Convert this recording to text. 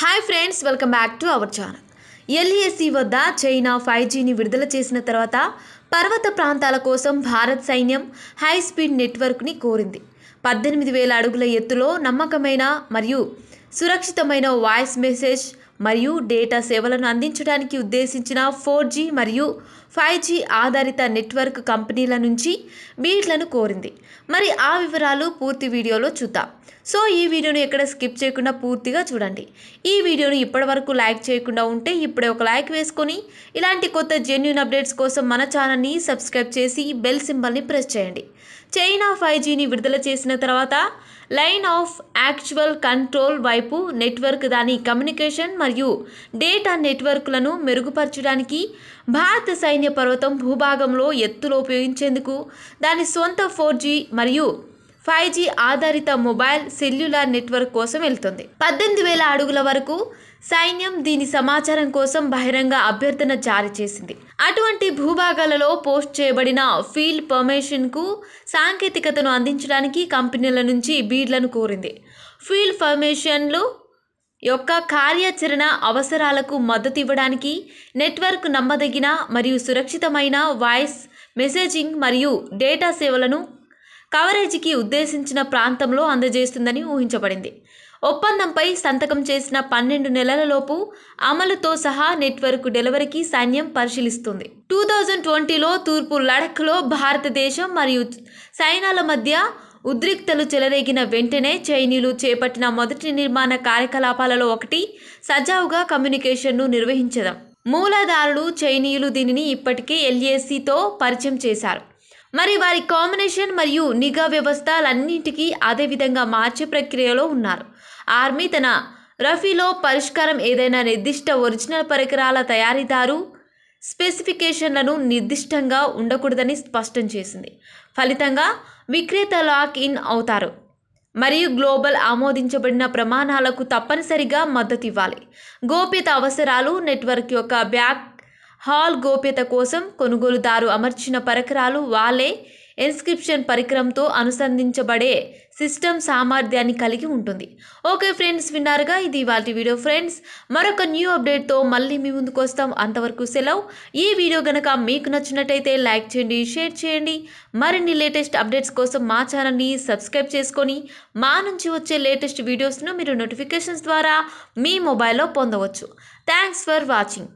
hi friends welcome back to our channel ఎల్ఈఎస్సి వద్ద China five జీని విడుదల చేసిన తర్వాత పర్వత ప్రాంతాల కోసం భారత్ సైన్యం హై స్పీడ్ నెట్వర్క్ని కోరింది పద్దెనిమిది వేల అడుగుల ఎత్తులో నమ్మకమైన మరియు సురక్షితమైన వాయిస్ మెసేజ్ మరియు డేటా సేవలను అందించడానికి ఉద్దేశించిన ఫోర్ జీ మరియు ఫైవ్ జీ ఆధారిత నెట్వర్క్ కంపెనీల నుంచి బీట్లను కోరింది మరి ఆ వివరాలు పూర్తి వీడియోలో చూద్దాం సో ఈ వీడియోను ఎక్కడ స్కిప్ చేయకుండా పూర్తిగా చూడండి ఈ వీడియోను ఇప్పటివరకు లైక్ చేయకుండా ఉంటే ఇప్పుడే ఒక లైక్ వేసుకొని ఇలాంటి కొత్త జెన్యున్ అప్డేట్స్ కోసం మన ఛానల్ని సబ్స్క్రైబ్ చేసి బెల్ సింబల్ని ప్రెస్ చేయండి చైనా ఫైవ్ జీని విడుదల చేసిన తర్వాత లైన్ ఆఫ్ యాక్చువల్ కంట్రోల్ వైపు నెట్వర్క్ దాని కమ్యూనికేషన్ మరియు మరియు డేటా నెట్వర్క్లను మెరుగుపరచడానికి భారత సైన్య పర్వతం భూభాగంలో ఎత్తులో ఉపయోగించేందుకు దాని సొంత ఫోర్ జీ మరియు ఫైవ్ జీ ఆధారిత మొబైల్ సెల్యులార్ నెట్వర్క్ కోసం వెళ్తుంది పద్దెనిమిది వేల అడుగుల వరకు సైన్యం దీని సమాచారం కోసం బహిరంగ అభ్యర్థన జారీ చేసింది అటువంటి భూభాగాలలో పోస్ట్ చేయబడిన ఫీల్డ్ పర్మిషన్కు సాంకేతికతను అందించడానికి కంపెనీల నుంచి బీడ్లను కోరింది ఫీల్డ్ పర్మిషన్లు యొక్క కార్యాచరణ అవసరాలకు మద్దతు ఇవ్వడానికి నెట్వర్క్ నమ్మదగిన మరియు సురక్షితమైన వాయిస్ మెసేజింగ్ మరియు డేటా సేవలను కవరేజీకి ఉద్దేశించిన ప్రాంతంలో అందజేస్తుందని ఊహించబడింది ఒప్పందంపై సంతకం చేసిన పన్నెండు నెలలలోపు అమలుతో సహా నెట్వర్క్ డెలివరీకి సైన్యం పరిశీలిస్తుంది టూ థౌజండ్ ట్వంటీలో తూర్పు లడఖ్లో భారతదేశం మరియు చైనాల మధ్య ఉద్రిక్తలు చెలరేగిన వెంటనే చైనీలు చేపట్టిన మొదటి నిర్మాణ కార్యకలాపాలలో ఒకటి సజావుగా కమ్యూనికేషన్ను నిర్వహించడం మూలాధారులు చైనీయులు దీనిని ఇప్పటికే ఎల్ఏసితో పరిచయం చేశారు మరి వారి కాంబినేషన్ మరియు నిఘా వ్యవస్థలన్నింటికీ అదేవిధంగా మార్చే ప్రక్రియలో ఉన్నారు ఆర్మీ తన రఫీలో పరిష్కారం ఏదైనా నిర్దిష్ట ఒరిజినల్ పరికరాల తయారీదారు స్పెసిఫికేషన్లను నిర్దిష్టంగా ఉండకూడదని స్పష్టం చేసింది ఫలితంగా విక్రేత లాక్ ఇన్ అవుతారు మరియు గ్లోబల్ ఆమోదించబడిన ప్రమాణాలకు తప్పనిసరిగా మద్దతు ఇవ్వాలి గోప్యత అవసరాలు నెట్వర్క్ యొక్క బ్యాక్ హాల్ గోప్యత కోసం కొనుగోలుదారు అమర్చిన పరికరాలు వాళ్ళే ఎన్స్క్రిప్షన్ పరికరంతో అనుసంధించబడే సిస్టమ్ సామర్థ్యాన్ని కలిగి ఉంటుంది ఓకే ఫ్రెండ్స్ విన్నారుగా ఇది వాటి వీడియో ఫ్రెండ్స్ మరొక న్యూ అప్డేట్తో మళ్ళీ మీ ముందుకు వస్తాం అంతవరకు సెలవు ఈ వీడియో గనక మీకు నచ్చినట్టయితే లైక్ చేయండి షేర్ చేయండి మరిన్ని లేటెస్ట్ అప్డేట్స్ కోసం మా ఛానల్ని సబ్స్క్రైబ్ చేసుకొని మా నుంచి వచ్చే లేటెస్ట్ వీడియోస్ను మీరు నోటిఫికేషన్స్ ద్వారా మీ మొబైల్లో పొందవచ్చు థ్యాంక్స్ ఫర్ వాచింగ్